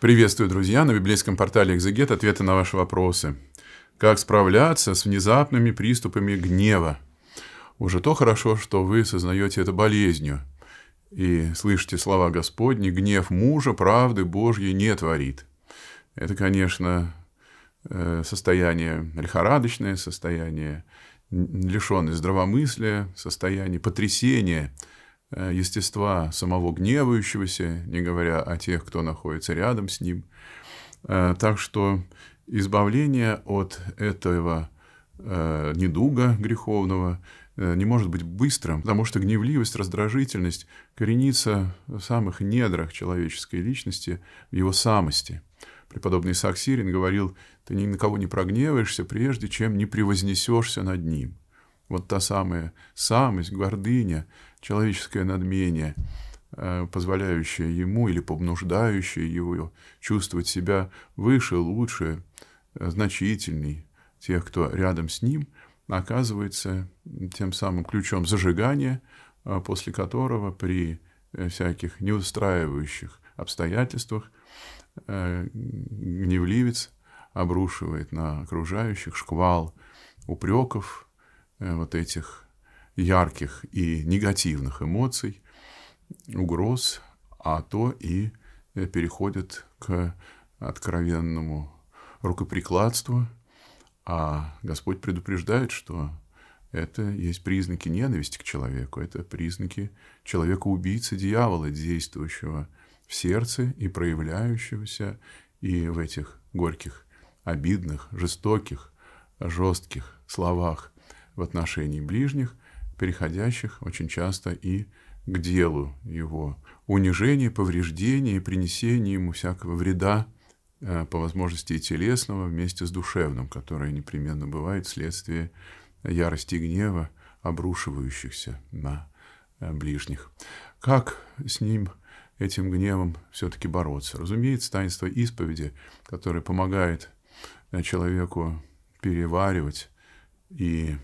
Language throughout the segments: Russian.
Приветствую, друзья, на библейском портале «Экзегет» ответы на ваши вопросы. Как справляться с внезапными приступами гнева? Уже то хорошо, что вы сознаете это болезнью и слышите слова Господни «гнев мужа правды Божьей не творит». Это, конечно, э, состояние лихорадочное, состояние лишенное здравомыслия, состояние потрясения – Э, естества самого гневающегося, не говоря о тех, кто находится рядом с ним. Э, так что избавление от этого э, недуга греховного не может быть быстрым, потому что гневливость, раздражительность коренится в самых недрах человеческой личности, в его самости. Преподобный Исаак Сирин говорил, ты ни на кого не прогневаешься, прежде чем не превознесешься над ним. Вот та самая самость, гордыня, человеческое надмение, э, позволяющее ему или побнуждающее его чувствовать себя выше, лучше, э, значительней тех, кто рядом с ним, оказывается тем самым ключом зажигания, э, после которого при всяких неустраивающих обстоятельствах гневливец обрушивает на окружающих шквал упреков, вот этих ярких и негативных эмоций, угроз, а то и э, переходит к откровенному рукоприкладству, а Господь предупреждает, что это есть признаки ненависти к человеку, это признаки человека-убийцы, дьявола, действующего в сердце и проявляющегося и в этих горьких, обидных, жестоких, жестких словах в отношении ближних – переходящих очень часто и к делу его. Унижение, повреждение, принесение ему всякого вреда, э, по возможности и телесного вместе с душевным, которое непременно бывает вследствие ярости и гнева, обрушивающихся на э, ближних. Как с ним, этим гневом, все-таки бороться? Разумеется, таинство исповеди, которое помогает э, человеку переваривать и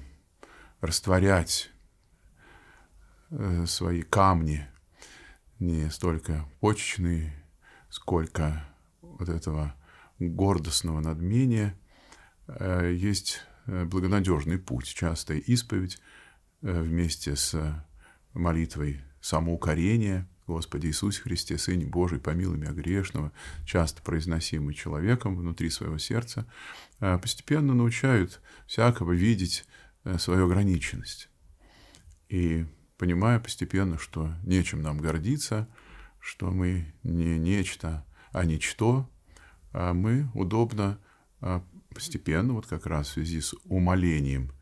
растворять Э, свои камни, не столько почечные, сколько вот этого гордостного надмения, э, есть э, благонадежный путь, частая исповедь вместе с молитвой самоукорения «Господи Иисусе Христе, Сыне Божий, помилуй меня грешного», часто произносимый человеком внутри своего сердца, постепенно научают всякого видеть свою ограниченность. И понимая постепенно, что нечем нам гордиться, что мы не нечто, а ничто, а мы удобно а, постепенно, вот как раз в связи с умолением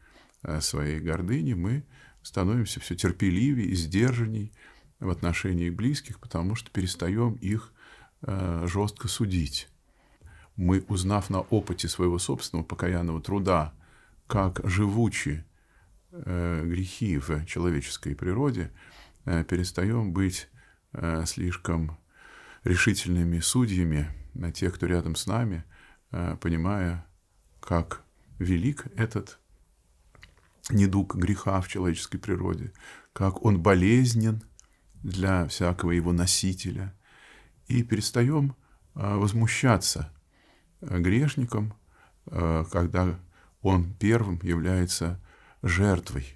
а, своей гордыни, мы становимся все терпеливее и сдержанней в отношении близких, потому что перестаем их а, жестко судить. Мы, узнав на опыте своего собственного покаянного труда, как живучи Э, грехи в человеческой природе, э, перестаем быть э, слишком решительными судьями на тех, кто рядом с нами, понимая, как велик этот недуг греха в человеческой природе, как он болезнен для всякого его носителя, и перестаем возмущаться грешником, когда он первым является жертвой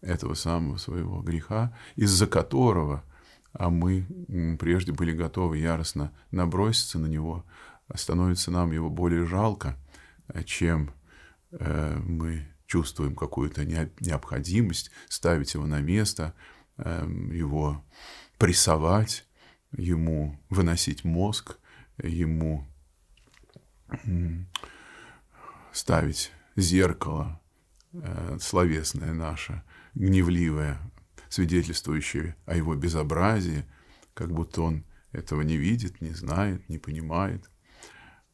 этого самого своего греха, из-за которого а мы прежде были готовы яростно наброситься на него, а становится нам его более жалко, чем э, мы чувствуем какую-то необходимость ставить его на место, эм, его прессовать, ему выносить мозг, ему ставить зеркало э, словесное наше, гневливое, свидетельствующее о его безобразии, как будто он этого не видит, не знает, не понимает.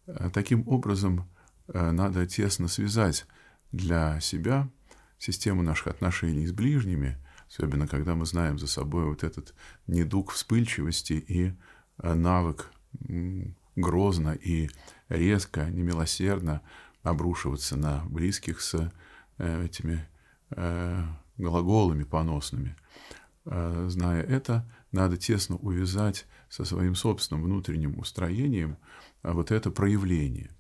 Э, таким образом, э, надо тесно связать для себя систему наших отношений с ближними, особенно когда мы знаем за собой вот этот недуг вспыльчивости и э, навык грозно и резко, немилосердно обрушиваться на близких с Э, этими э, глаголами поносными. Э, зная это, надо тесно увязать со своим собственным внутренним устроением а вот это проявление.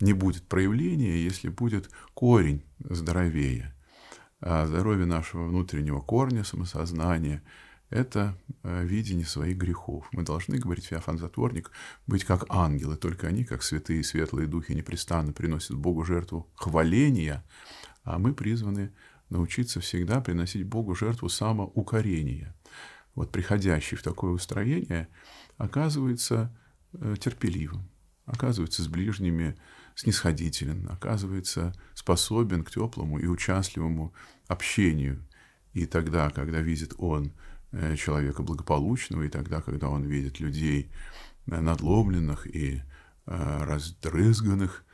Не будет проявления, если будет корень здоровее. А здоровье нашего внутреннего корня, самосознания – это э, видение своих грехов. Мы должны, говорить, Феофан Затворник, быть как ангелы, только они, как святые и светлые духи, непрестанно приносят Богу жертву хваления, а мы призваны научиться всегда приносить Богу жертву самоукорения. Вот приходящий в такое устроение оказывается э, терпеливым, оказывается с ближними снисходителен, оказывается способен к теплому и участливому общению. И тогда, когда видит он Э, человека благополучного, и тогда, когда он видит людей э, надломленных и э, раздрызганных,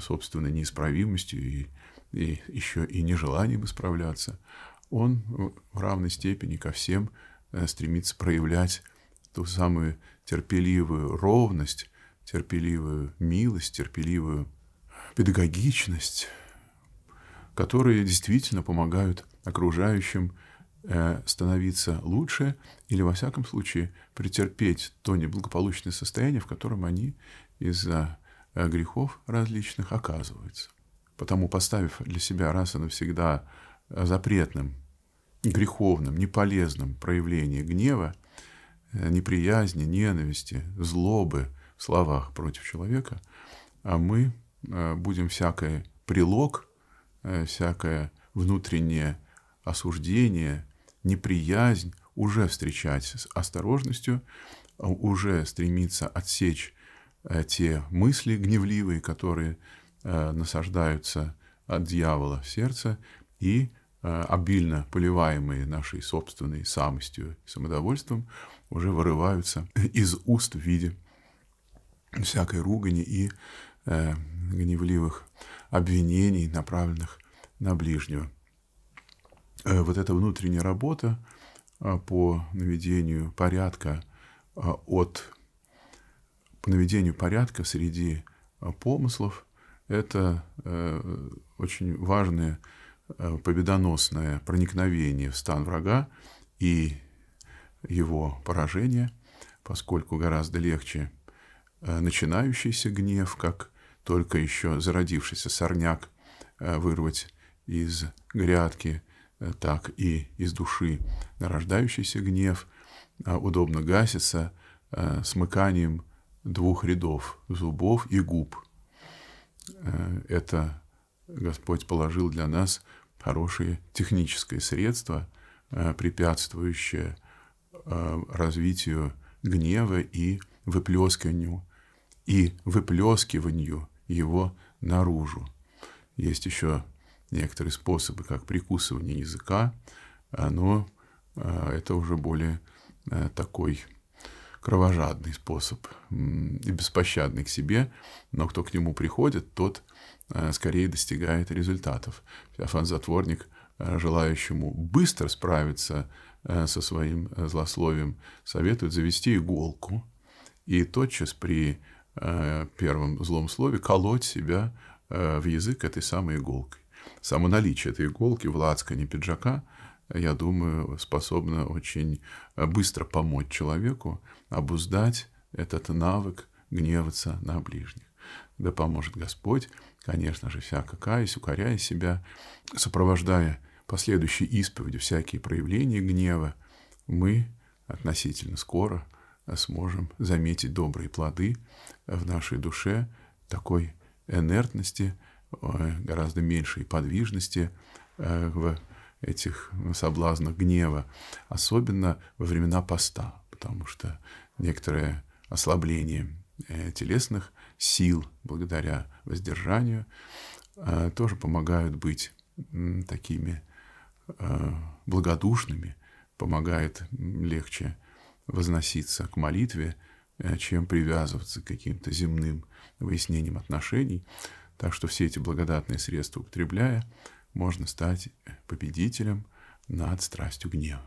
собственно, неисправимостью и, и еще и нежеланием исправляться, он в равной степени ко всем стремится проявлять ту самую терпеливую ровность, терпеливую милость, терпеливую педагогичность, которые действительно помогают окружающим Э, становиться лучше или, во всяком случае, претерпеть то неблагополучное состояние, в котором они из-за э, грехов различных оказываются. Потому, поставив для себя раз и навсегда э, запретным, греховным, неполезным проявление гнева, неприязни, ненависти, злобы в словах против человека, а мы будем всякое прилог, всякое внутреннее осуждение – неприязнь уже встречать с осторожностью, а, уже стремиться отсечь э, те мысли гневливые, которые э, насаждаются от дьявола в сердце и э, обильно поливаемые нашей собственной самостью и самодовольством, уже вырываются из уст в виде всякой ругани и гневливых обвинений, направленных на ближнего. Э, вот эта внутренняя работа э, по наведению порядка э, от по наведению порядка среди помыслов – это очень важное победоносное проникновение в стан врага и его поражение, поскольку гораздо легче начинающийся гнев, как только еще зародившийся сорняк, вырвать из грядки – Э, так и из души. Нарождающийся гнев а, удобно гасится э, смыканием двух рядов зубов и губ. Э, это Господь положил для нас хорошее техническое средство, препятствующее развитию гнева и выплескиванию, и выплескиванию его наружу. Есть еще некоторые способы, как прикусывание языка, но а, это уже более а, такой кровожадный способ и беспощадный к себе, но кто к нему приходит, тот а, скорее достигает результатов. Феофан-затворник, желающему быстро справиться со своим злословием, советует завести иголку и тотчас при первом злом слове колоть себя в язык этой самой иголкой само наличие этой иголки в лацкане пиджака, я думаю, способно очень быстро помочь человеку обуздать этот навык гневаться на ближних. Да поможет Господь, конечно же, всяко каясь, укоряя себя, сопровождая последующей исповеди всякие проявления гнева, мы относительно скоро сможем заметить добрые плоды в нашей душе такой инертности – Э, гораздо меньшей подвижности э, в этих соблазнах гнева, особенно во времена поста, потому что некоторое ослабление э, телесных сил благодаря воздержанию тоже помогают быть такими благодушными, помогает легче возноситься к молитве, чем привязываться к каким-то земным выяснениям отношений. Так что все эти благодатные средства употребляя, можно стать победителем над страстью гнева.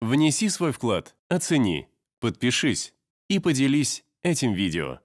Внеси свой вклад, оцени, подпишись и поделись этим видео.